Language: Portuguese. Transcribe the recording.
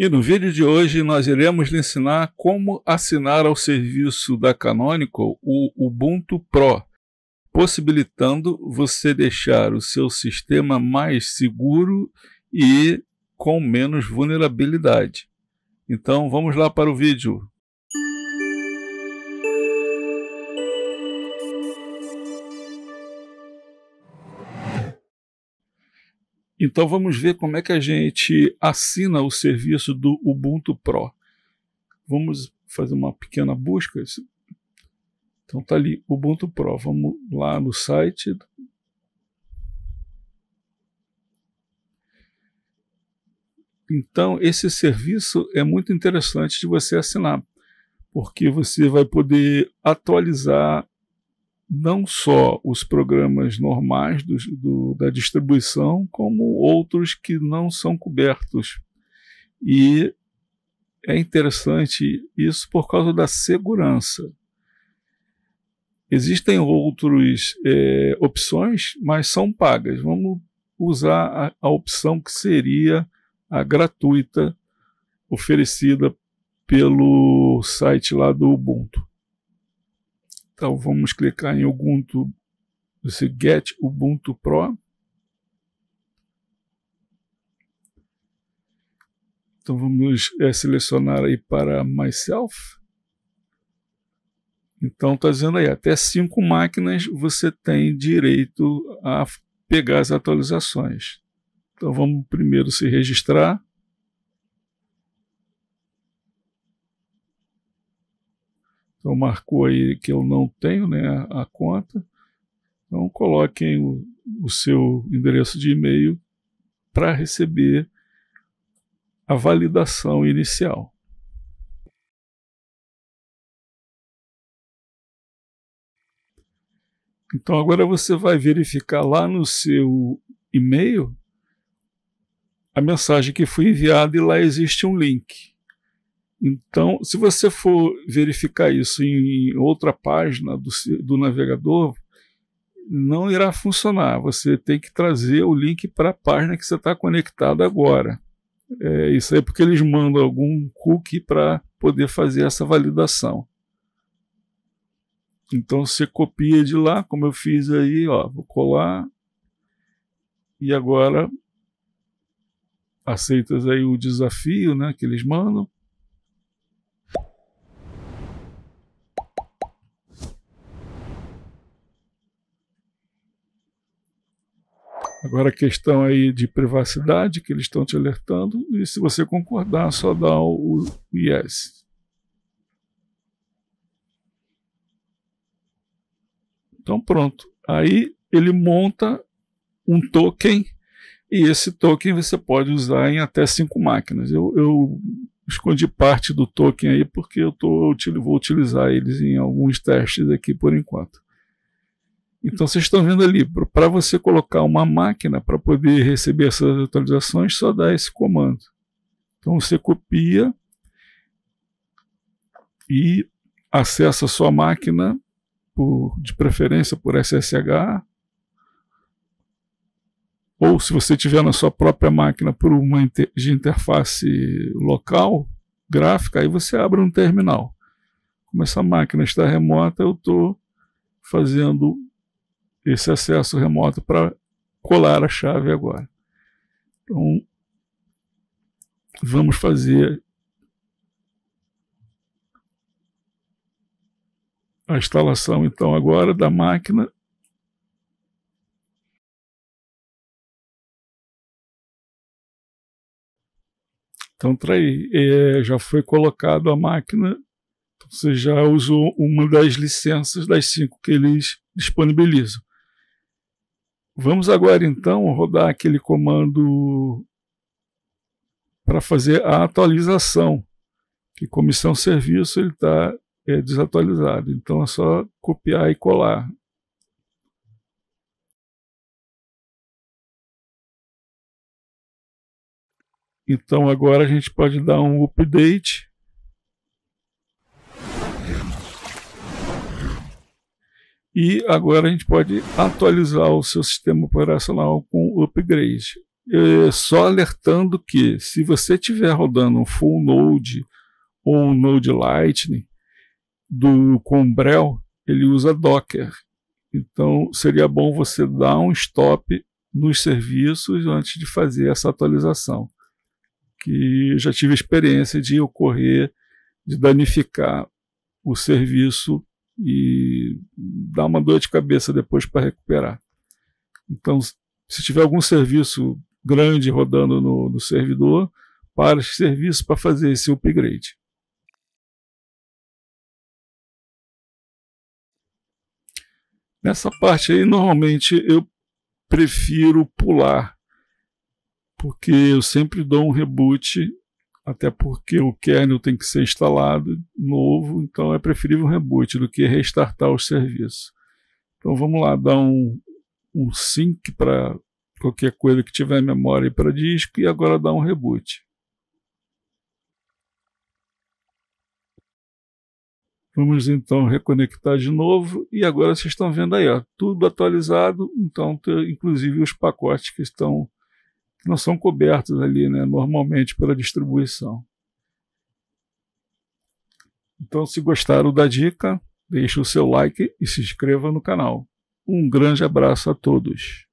E no vídeo de hoje nós iremos lhe ensinar como assinar ao serviço da Canonical o Ubuntu Pro, possibilitando você deixar o seu sistema mais seguro e com menos vulnerabilidade. Então vamos lá para o vídeo. Então vamos ver como é que a gente assina o serviço do Ubuntu Pro. Vamos fazer uma pequena busca. Então tá ali Ubuntu Pro. Vamos lá no site. Então esse serviço é muito interessante de você assinar, porque você vai poder atualizar não só os programas normais do, do, da distribuição, como outros que não são cobertos. E é interessante isso por causa da segurança. Existem outras é, opções, mas são pagas. Vamos usar a, a opção que seria a gratuita, oferecida pelo site lá do Ubuntu. Então vamos clicar em Ubuntu, esse Get Ubuntu Pro. Então vamos é, selecionar aí para Myself. Então está dizendo aí, até cinco máquinas você tem direito a pegar as atualizações. Então vamos primeiro se registrar. Então marcou aí que eu não tenho né, a conta. Então coloquem o, o seu endereço de e-mail para receber a validação inicial. Então agora você vai verificar lá no seu e-mail a mensagem que foi enviada e lá existe um link. Então, se você for verificar isso em outra página do, do navegador, não irá funcionar. Você tem que trazer o link para a página que você está conectado agora. É, isso é porque eles mandam algum cookie para poder fazer essa validação. Então você copia de lá, como eu fiz aí, ó, vou colar. E agora aceitas aí o desafio, né, que eles mandam. Agora a questão aí de privacidade que eles estão te alertando, e se você concordar, só dá o, yes. Então pronto. Aí ele monta um token e esse token você pode usar em até cinco máquinas. Eu, eu escondi parte do token aí porque eu, tô, eu vou utilizar eles em alguns testes aqui por enquanto. Então vocês estão vendo ali, para você colocar uma máquina para poder receber essas atualizações, só dá esse comando. Então você copia e acessa a sua máquina, por, de preferência por SSH, ou se você tiver na sua própria máquina por uma inter de interface local, gráfica, aí você abre um terminal. Como essa máquina está remota, eu estou fazendo esse acesso remoto para colar a chave agora. Então, vamos fazer a instalação então agora da máquina Então, tá aí, é, já foi colocado a máquina, então, você já usou uma das licenças das cinco que eles disponibilizam. Vamos agora então rodar aquele comando para fazer a atualização, que comissão serviço ele está é, desatualizado, então é só copiar e colar. Então agora a gente pode dar um update E agora a gente pode atualizar o seu sistema operacional com upgrade. só alertando que se você estiver rodando um full node ou um node Lightning do Combrel, ele usa Docker. Então seria bom você dar um stop nos serviços antes de fazer essa atualização. Que já tive experiência de ocorrer, de danificar o serviço e dá uma dor de cabeça depois para recuperar. Então, se tiver algum serviço grande rodando no, no servidor, para esse serviço para fazer esse upgrade. Nessa parte aí, normalmente eu prefiro pular, porque eu sempre dou um reboot até porque o kernel tem que ser instalado novo, então é preferível um reboot do que restartar o serviço. Então vamos lá, dar um, um sync para qualquer coisa que tiver memória para disco e agora dar um reboot. Vamos então reconectar de novo e agora vocês estão vendo aí, ó, tudo atualizado, então inclusive os pacotes que estão não são cobertos ali, né, normalmente pela distribuição. Então, se gostaram da dica, deixe o seu like e se inscreva no canal. Um grande abraço a todos.